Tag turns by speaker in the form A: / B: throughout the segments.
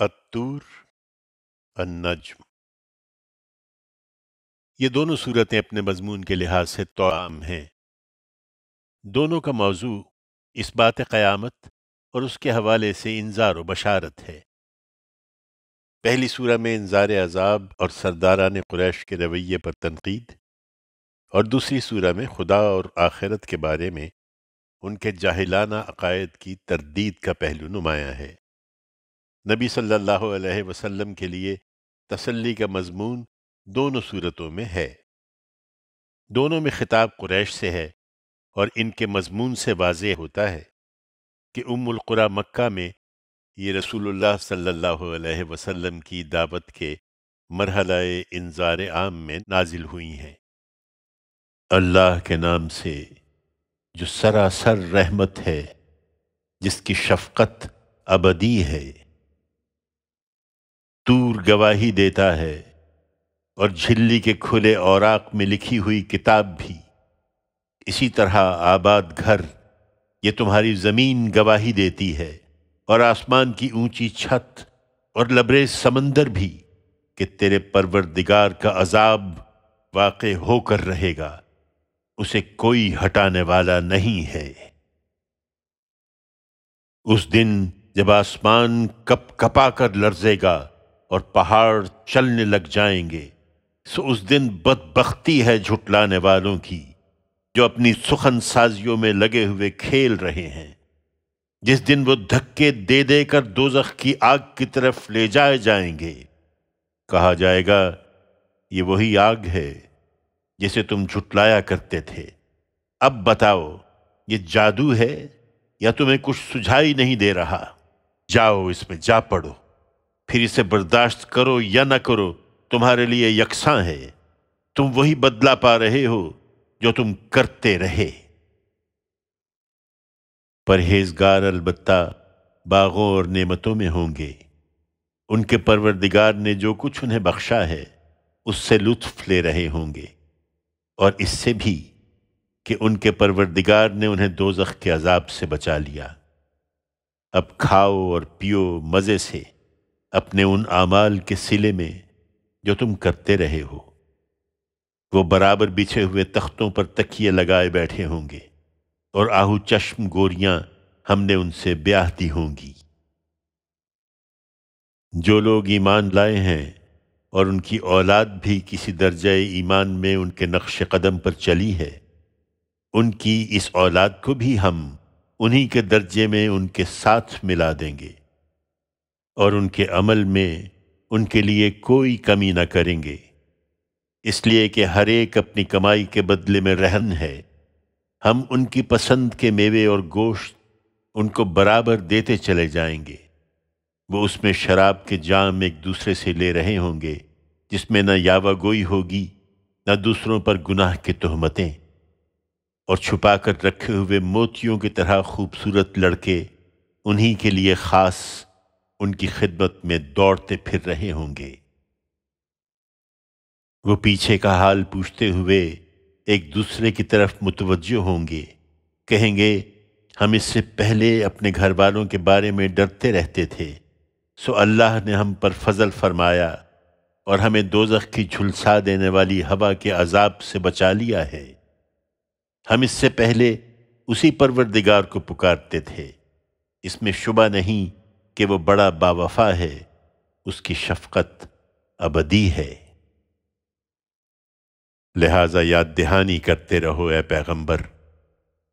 A: अतूर अन्नज्म ये दोनों सूरतें अपने मजमून के लिहाज से तोआम हैं दोनों का मौजू इस बात क़यामत और उसके हवाले से इंजार व बशारत है पहली सूरह में इंजार अजाब और सरदारा ने क्रैश के रवैये पर तनकीद और दूसरी सूरह में खुदा और आखिरत के बारे में उनके जाहिलाना अकायद की तरदीद का पहलू नुमाया है नबी सल्लल्लाहु अलैहि वसल्लम के लिए तसल्ली का मजमून दोनों सूरतों में है दोनों में खिताब कुरैश से है और इनके मजमून से वाज होता है कि उम्मकुरा मक्का में ये रसूलुल्लाह सल्लल्लाहु अलैहि वसल्लम की दावत के मरहला इंजार आम में नाजिल हुई हैं अल्लाह के नाम से जो सरासर रहमत है जिसकी शफकत अबदी है तूर गवाही देता है और झिल्ली के खुले औराक में लिखी हुई किताब भी इसी तरह आबाद घर ये तुम्हारी ज़मीन गवाही देती है और आसमान की ऊंची छत और लबरेज समंदर भी कि तेरे परवरदिगार का अजाब वाक़ होकर रहेगा उसे कोई हटाने वाला नहीं है उस दिन जब आसमान कप कपा कर लर्जेगा और पहाड़ चलने लग जाएंगे सो उस दिन बदबख्ती है झुटलाने वालों की जो अपनी सुखन साजियों में लगे हुए खेल रहे हैं जिस दिन वो धक्के दे देकर दोजख की आग की तरफ ले जाए जाएंगे कहा जाएगा ये वही आग है जिसे तुम झुटलाया करते थे अब बताओ ये जादू है या तुम्हें कुछ सुझाई नहीं दे रहा जाओ इसमें जा पड़ो फिर इसे बर्दाश्त करो या ना करो तुम्हारे लिए यकसा है तुम वही बदला पा रहे हो जो तुम करते रहे परहेजगार अलबत्ता बागों और नेमतों में होंगे उनके परवरदिगार ने जो कुछ उन्हें बख्शा है उससे लुत्फ ले रहे होंगे और इससे भी कि उनके परवरदिगार ने उन्हें दोजख के अजाब से बचा लिया अब खाओ और पियो मज़े से अपने उन आमाल के सिले में जो तुम करते रहे हो वो बराबर बिछे हुए तख्तों पर तकिए लगाए बैठे होंगे और आहू चश्म गोरियां हमने उनसे ब्याह दी होंगी जो लोग ईमान लाए हैं और उनकी औलाद भी किसी दर्जे ईमान में उनके नक्श कदम पर चली है उनकी इस औलाद को भी हम उन्हीं के दर्जे में उनके साथ मिला देंगे और उनके अमल में उनके लिए कोई कमी ना करेंगे इसलिए कि हर एक अपनी कमाई के बदले में रहन है हम उनकी पसंद के मेवे और गोश्त उनको बराबर देते चले जाएंगे वो उसमें शराब के जाम एक दूसरे से ले रहे होंगे जिसमें न यावागोई होगी न दूसरों पर गुनाह की तहमतें और छुपा कर रखे हुए मोतियों की तरह खूबसूरत लड़के उन्हीं के लिए ख़ास उनकी खिदमत में दौड़ते फिर रहे होंगे वो पीछे का हाल पूछते हुए एक दूसरे की तरफ मुतवजो होंगे कहेंगे हम इससे पहले अपने घर वालों के बारे में डरते रहते थे सो अल्लाह ने हम पर फजल फरमाया और हमें दोजख की झुलसा देने वाली हवा के अजाब से बचा लिया है हम इससे पहले उसी परवरदिगार को पुकारते थे इसमें शुबा नहीं कि वो बड़ा बावफा है उसकी शफकत अबदी है लिहाजा याद दहानी करते रहो ए पैगंबर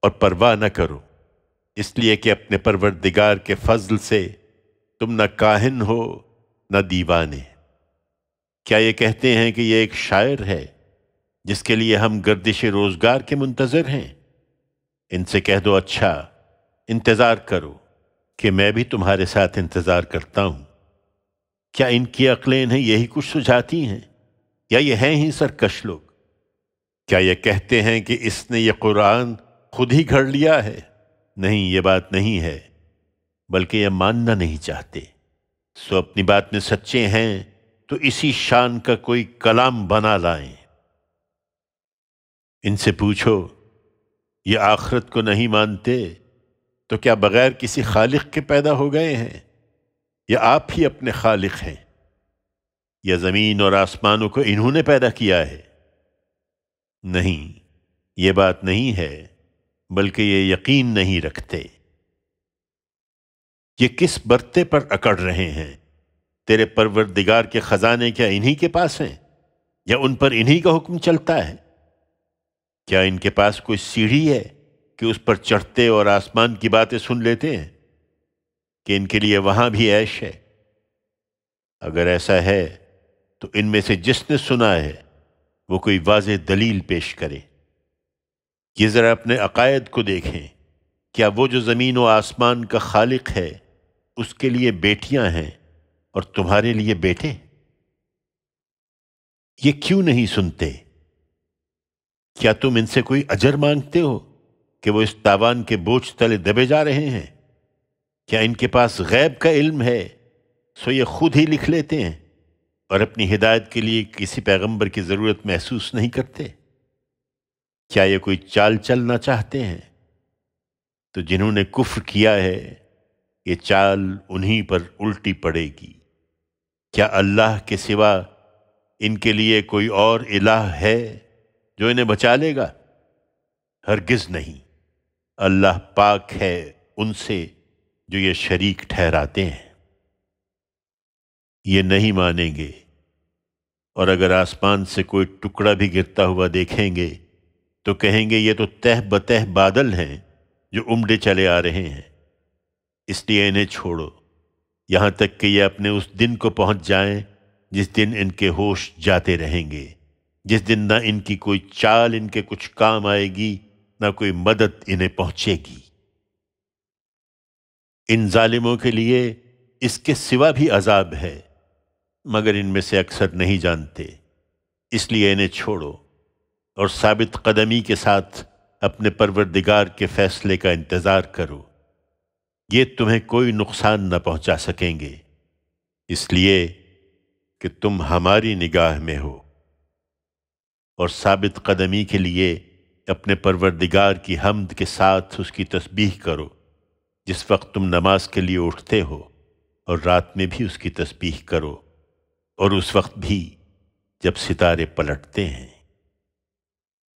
A: और परवाह न करो इसलिए कि अपने परवरदिगार के फजल से तुम न काहिन हो न दीवाने क्या ये कहते हैं कि ये एक शायर है जिसके लिए हम गर्दिश रोज़गार के मुंतज़र हैं इनसे कह दो अच्छा इंतज़ार करो कि मैं भी तुम्हारे साथ इंतज़ार करता हूं क्या इनकी अकलें इन्हें यही कुछ सुझाती हैं या ये हैं ही सरकश लोग क्या ये कहते हैं कि इसने ये कुरान खुद ही घड़ लिया है नहीं ये बात नहीं है बल्कि यह मानना नहीं चाहते सो अपनी बात में सच्चे हैं तो इसी शान का कोई कलाम बना लाए इनसे पूछो ये आखरत को नहीं मानते तो क्या बग़ैर किसी खालिक के पैदा हो गए हैं या आप ही अपने खालिक हैं या ज़मीन और आसमानों को इन्होंने पैदा किया है नहीं ये बात नहीं है बल्कि ये यकीन नहीं रखते ये किस बर्ते पर अकड़ रहे हैं तेरे परवरदिगार के ख़जाने क्या इन्हीं के पास हैं या उन पर इन्हीं का हुक्म चलता है क्या इनके पास कोई सीढ़ी है कि उस पर चढ़ते और आसमान की बातें सुन लेते हैं कि इनके लिए वहां भी ऐश है अगर ऐसा है तो इनमें से जिसने सुना है वो कोई वाज दलील पेश करे ये ज़रा अपने अकायद को देखें क्या वो जो ज़मीन व आसमान का खालिक है उसके लिए बेटियां हैं और तुम्हारे लिए बेटे ये क्यों नहीं सुनते क्या तुम इनसे कोई अजर मांगते हो कि वो इस तावान के बोझ तले दबे जा रहे हैं क्या इनके पास गैब का इल्म है सो ये खुद ही लिख लेते हैं और अपनी हिदायत के लिए किसी पैगंबर की ज़रूरत महसूस नहीं करते क्या ये कोई चाल चलना चाहते हैं तो जिन्होंने कुफ्र किया है ये चाल उन्हीं पर उल्टी पड़ेगी क्या अल्लाह के सिवा इनके लिए कोई और इलाह है जो इन्हें बचा लेगा हरगिज़ नहीं अल्लाह पाक है उनसे जो ये शरीक ठहराते हैं ये नहीं मानेंगे और अगर आसमान से कोई टुकड़ा भी गिरता हुआ देखेंगे तो कहेंगे ये तो तह बतह बादल हैं जो उमड़े चले आ रहे हैं इसलिए इन्हें छोड़ो यहाँ तक कि ये अपने उस दिन को पहुँच जाएं जिस दिन इनके होश जाते रहेंगे जिस दिन ना इनकी कोई चाल इनके कुछ काम आएगी ना कोई मदद इन्हें पहुंचेगी इन जालिमों के लिए इसके सिवा भी अजाब है मगर इनमें से अक्सर नहीं जानते इसलिए इन्हें छोड़ो और साबित कदमी के साथ अपने परवरदिगार के फैसले का इंतज़ार करो ये तुम्हें कोई नुकसान न पहुंचा सकेंगे इसलिए कि तुम हमारी निगाह में हो और साबित कदमी के लिए अपने परवरदिगार की हमद के साथ उसकी तस्बीह करो जिस वक्त तुम नमाज के लिए उठते हो और रात में भी उसकी तस्बीह करो और उस वक्त भी जब सितारे पलटते हैं